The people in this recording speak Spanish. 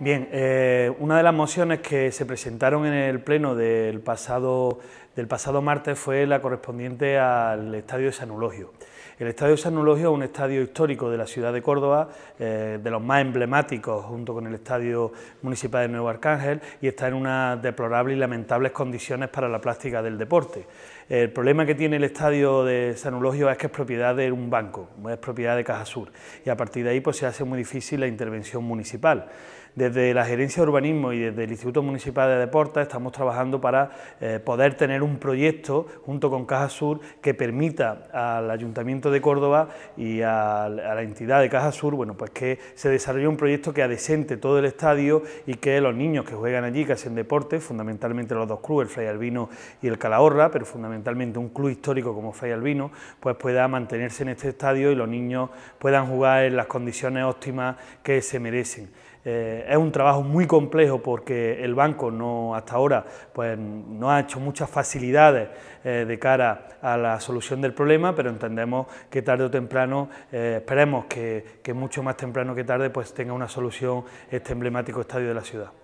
Bien, eh, una de las mociones que se presentaron en el Pleno del pasado, del pasado martes fue la correspondiente al Estadio de San Eulogio. El Estadio de San Eulogio es un estadio histórico de la ciudad de Córdoba, eh, de los más emblemáticos, junto con el Estadio Municipal de Nuevo Arcángel, y está en unas deplorables y lamentables condiciones para la práctica del deporte. El problema que tiene el estadio de San Eulogio es que es propiedad de un banco, es propiedad de Caja Sur, y a partir de ahí pues, se hace muy difícil la intervención municipal. Desde la Gerencia de Urbanismo y desde el Instituto Municipal de Deportes estamos trabajando para eh, poder tener un proyecto junto con Caja Sur que permita al Ayuntamiento de Córdoba y a, la entidad de Caja Sur, bueno, pues que se desarrolle un proyecto que adecente todo el estadio y que los niños que juegan allí, que hacen deporte, fundamentalmente los dos clubes, el Fray Albino y el Calahorra, pero fundamentalmente un club histórico como Fray Albino, pues pueda mantenerse en este estadio y los niños puedan jugar en las condiciones óptimas que se merecen. Eh, es un trabajo muy complejo porque el banco no, hasta ahora pues, no ha hecho muchas facilidades eh, de cara a la solución del problema, pero entendemos que tarde o temprano, eh, esperemos que, que mucho más temprano que tarde, pues tenga una solución este emblemático estadio de la ciudad.